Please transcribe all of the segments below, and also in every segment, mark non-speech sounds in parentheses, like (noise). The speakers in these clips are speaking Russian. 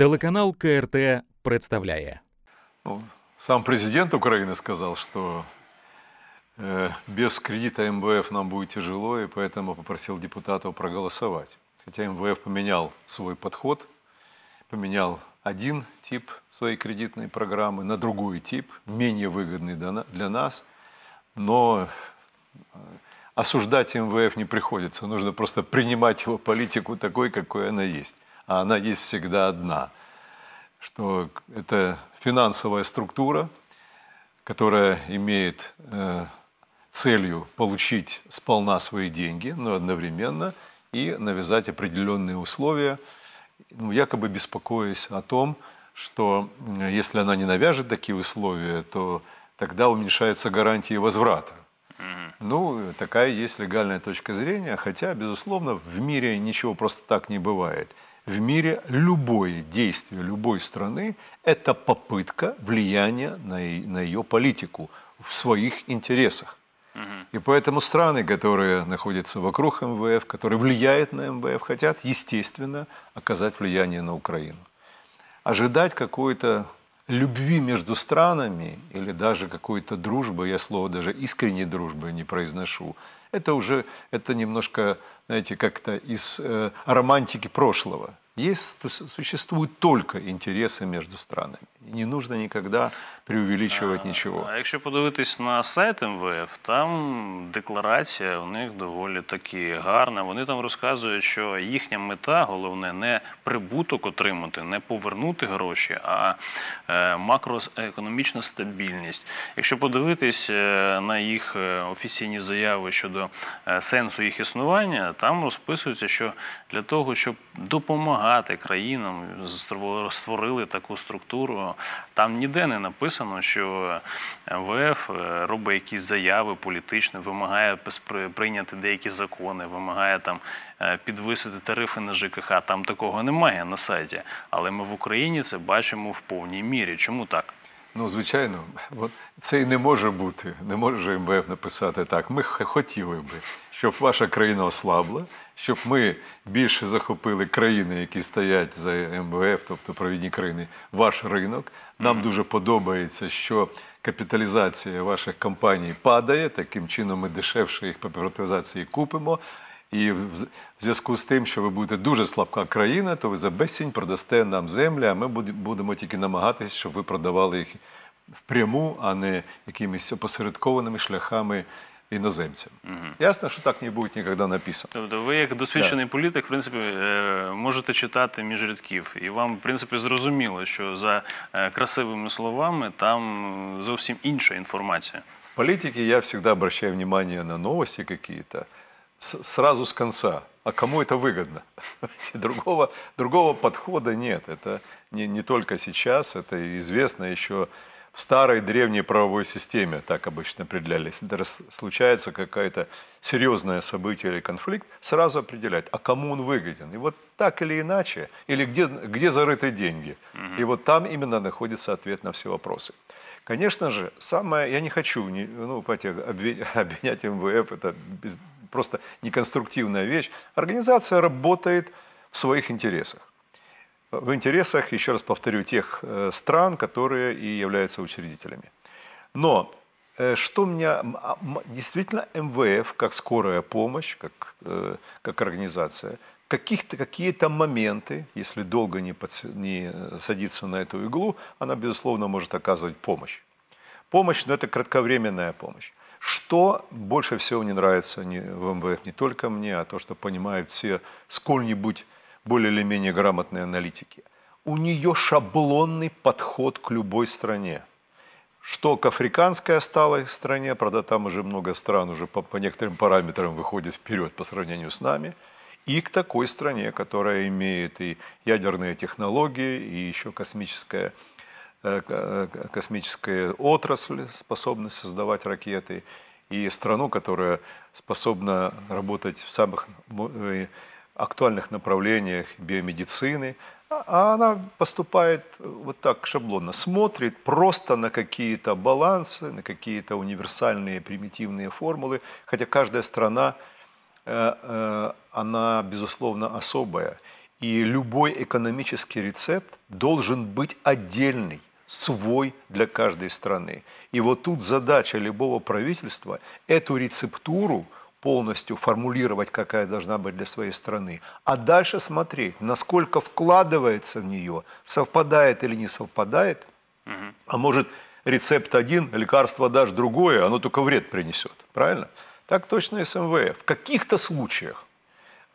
Телеканал КРТ представляє. Ну, сам президент Украины сказал, что э, без кредита МВФ нам будет тяжело, и поэтому попросил депутатов проголосовать. Хотя МВФ поменял свой подход, поменял один тип своей кредитной программы на другой тип, менее выгодный для нас. Но э, осуждать МВФ не приходится, нужно просто принимать его политику такой, какой она есть а она есть всегда одна, что это финансовая структура, которая имеет э, целью получить сполна свои деньги, но одновременно и навязать определенные условия, ну, якобы беспокоясь о том, что если она не навяжет такие условия, то тогда уменьшаются гарантии возврата. Ну, такая есть легальная точка зрения, хотя, безусловно, в мире ничего просто так не бывает – в мире любое действие любой страны – это попытка влияния на, на ее политику в своих интересах. И поэтому страны, которые находятся вокруг МВФ, которые влияют на МВФ, хотят, естественно, оказать влияние на Украину. Ожидать какой-то любви между странами или даже какой-то дружбы, я слово даже искренней дружбы не произношу, это уже это немножко, знаете, как-то из э, романтики прошлого. Есть, существуют только интересы между странами. И не нужно никогда преувеличувати нічого. А якщо подивитись на сайт МВФ, там декларація у них доволі таки гарна. Вони там розказують, що їхня мета головне не прибуток отримати, не повернути гроші, а е, макроекономічна стабільність. Якщо подивитись е, на їх е, офіційні заяви щодо сенсу їх існування, там розписується, що для того, щоб допомагати країнам, створили таку структуру, там ніде не написано написано, що МВФ е, робить якісь заяви політичні, вимагає прийняти деякі закони, вимагає там е, підвисити тарифи на ЖКХ. Там такого немає на сайті. Але ми в Україні це бачимо в повній мірі. Чому так? Ну, звичайно, це і не може бути. Не може МВФ написати так. Ми хотіли би щоб ваша країна ослабла, щоб ми більше захопили країни, які стоять за МВФ, тобто провідні країни, ваш ринок. Нам дуже подобається, що капіталізація ваших компаній падає. Таким чином, ми дешевше їх по приватизації купимо. І в зв'язку з тим, що ви будете дуже слабка країна, то ви за безцінь продасте нам землю, а ми будемо тільки намагатися, щоб ви продавали їх впряму, а не якимись опосередкованими шляхами іноземцям. Угу. Ясно, що так не буде ніколи написано. Тобто ви, як досвідчений да. політик, в принципі, можете читати між рядків, і вам, в принципі, зрозуміло, що за красивими словами там зовсім інша інформація. В політиці я завжди обращаю внимание на новости какие-то сразу с конца. А кому это выгодно? Другого, другого подхода нет. Это не, не только сейчас, это известно еще в старой древней правовой системе, так обычно определяли. Если случается какое-то серьезное событие или конфликт, сразу определять, а кому он выгоден. И вот так или иначе, или где, где зарыты деньги. И вот там именно находится ответ на все вопросы. Конечно же, самое, я не хочу, не, ну, понимаете, (laughs) обвинять МВФ, это без, просто неконструктивная вещь. Организация работает в своих интересах в интересах, еще раз повторю, тех э, стран, которые и являются учредителями. Но э, что меня а, действительно МВФ, как скорая помощь, как, э, как организация, каких-то, какие-то моменты, если долго не, под, не садиться на эту иглу, она, безусловно, может оказывать помощь. Помощь, но это кратковременная помощь. Что больше всего не нравится в МВФ, не только мне, а то, что понимают все сколь-нибудь более или менее грамотной аналитики. У нее шаблонный подход к любой стране. Что к африканской стала стране, правда, там уже много стран уже по, по некоторым параметрам выходит вперед по сравнению с нами, и к такой стране, которая имеет и ядерные технологии, и еще космическая э, э, космическая отрасль, способность создавать ракеты, и страну, которая способна работать в самых э, актуальных направлениях биомедицины, а она поступает вот так шаблонно, смотрит просто на какие-то балансы, на какие-то универсальные примитивные формулы, хотя каждая страна, э, э, она, безусловно, особая. И любой экономический рецепт должен быть отдельный, свой для каждой страны. И вот тут задача любого правительства – эту рецептуру – полностью формулировать, какая должна быть для своей страны, а дальше смотреть, насколько вкладывается в нее, совпадает или не совпадает, а может рецепт один, лекарство дашь другое, оно только вред принесет, правильно? Так точно и с МВФ. В каких-то случаях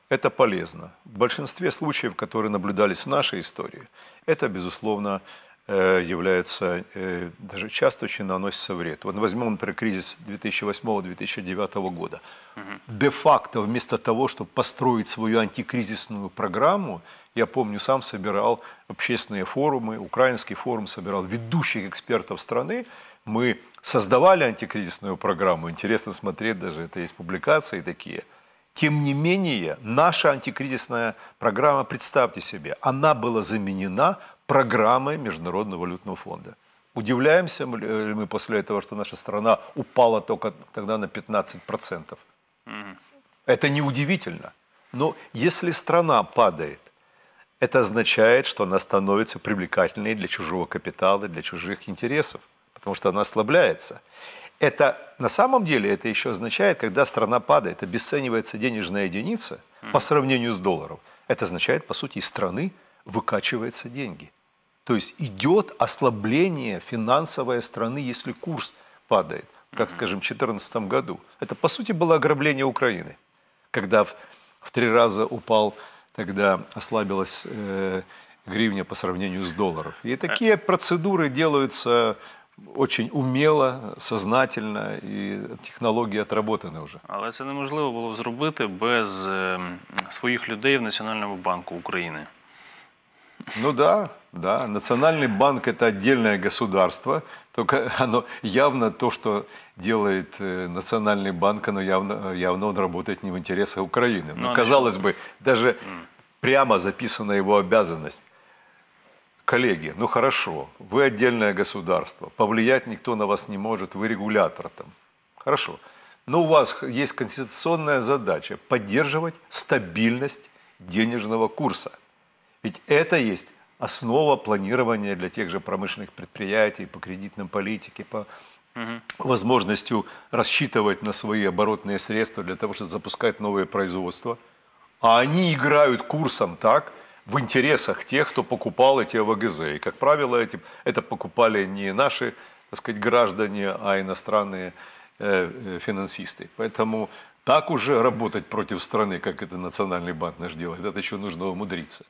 это полезно. В большинстве случаев, которые наблюдались в нашей истории, это, безусловно, Э, является, э, даже часто очень наносится вред. Вот возьмем, например, кризис 2008-2009 года. Угу. Де-факто, вместо того, чтобы построить свою антикризисную программу, я помню, сам собирал общественные форумы, украинский форум собирал ведущих экспертов страны, мы создавали антикризисную программу, интересно смотреть даже, это есть публикации такие – тем не менее, наша антикризисная программа, представьте себе, она была заменена программой Международного валютного фонда. Удивляемся ли э, мы после этого, что наша страна упала только тогда на 15%? Mm. Это неудивительно. Но если страна падает, это означает, что она становится привлекательной для чужого капитала, для чужих интересов, потому что она ослабляется. Это на самом деле это еще означает, когда страна падает, обесценивается денежная единица mm -hmm. по сравнению с долларом. Это означает, по сути, из страны выкачиваются деньги. То есть идет ослабление финансовой страны, если курс падает, как, mm -hmm. скажем, в 2014 году. Это, по сути, было ограбление Украины, когда в, в три раза упал, тогда ослабилась э, гривня по сравнению с долларом. И такие э. процедуры делаются очень умело, сознательно и технологии отработаны уже. Але это невозможно было сделать без своих людей в Национальном банке Украины. Ну да, да. Национальный банк это отдельное государство, только оно явно то, что делает э, Национальный банк, оно явно, явно он работает не в интересах Украины. Но, ну, ну казалось бы, даже прямо записана его обязанность Коллеги, ну хорошо, вы отдельное государство, повлиять никто на вас не может, вы регулятор там. Хорошо. Но у вас есть конституционная задача поддерживать стабильность денежного курса. Ведь это есть основа планирования для тех же промышленных предприятий по кредитной политике, по угу. возможностью рассчитывать на свои оборотные средства для того, чтобы запускать новые производства. А они играют курсом так – в интересах тех, кто покупал эти АВГЗ. И, как правило, эти, это покупали не наши, так сказать, граждане, а иностранные э, э финансисты. Поэтому так уже работать против страны, как это Национальный банк наш делает, это еще нужно умудриться.